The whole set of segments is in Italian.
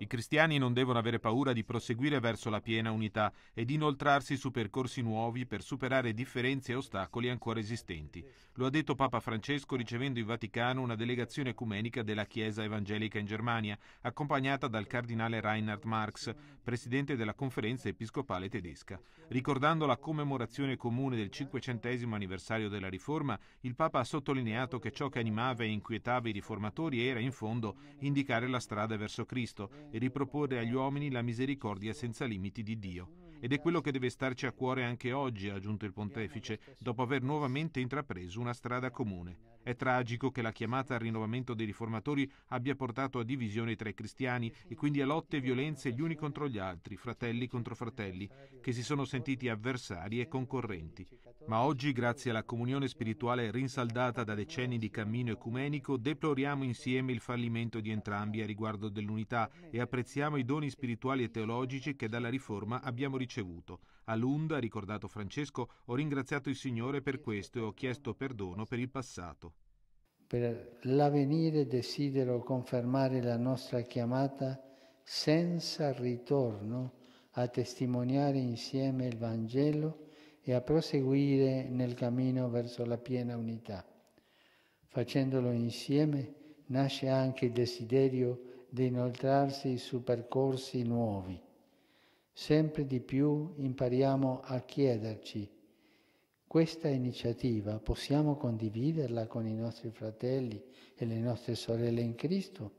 I cristiani non devono avere paura di proseguire verso la piena unità e di inoltrarsi su percorsi nuovi per superare differenze e ostacoli ancora esistenti. Lo ha detto Papa Francesco ricevendo in Vaticano una delegazione ecumenica della Chiesa evangelica in Germania, accompagnata dal cardinale Reinhard Marx, presidente della conferenza episcopale tedesca. Ricordando la commemorazione comune del 500 anniversario della Riforma, il Papa ha sottolineato che ciò che animava e inquietava i riformatori era, in fondo, indicare la strada verso Cristo Cristo e riproporre agli uomini la misericordia senza limiti di Dio. Ed è quello che deve starci a cuore anche oggi, ha aggiunto il pontefice, dopo aver nuovamente intrapreso una strada comune. È tragico che la chiamata al rinnovamento dei riformatori abbia portato a divisione tra i cristiani e quindi a lotte e violenze gli uni contro gli altri, fratelli contro fratelli, che si sono sentiti avversari e concorrenti. Ma oggi, grazie alla comunione spirituale rinsaldata da decenni di cammino ecumenico, deploriamo insieme il fallimento di entrambi a riguardo dell'unità e apprezziamo i doni spirituali e teologici che dalla Riforma abbiamo ricevuto. A Lunda, ricordato Francesco, ho ringraziato il Signore per questo e ho chiesto perdono per il passato. Per l'avvenire desidero confermare la nostra chiamata senza ritorno a testimoniare insieme il Vangelo e a proseguire nel cammino verso la piena unità. Facendolo insieme nasce anche il desiderio di inoltrarsi su percorsi nuovi. Sempre di più impariamo a chiederci, questa iniziativa possiamo condividerla con i nostri fratelli e le nostre sorelle in Cristo?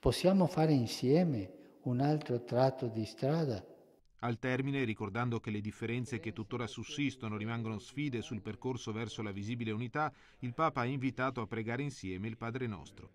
Possiamo fare insieme un altro tratto di strada? Al termine, ricordando che le differenze che tuttora sussistono rimangono sfide sul percorso verso la visibile unità, il Papa ha invitato a pregare insieme il Padre nostro.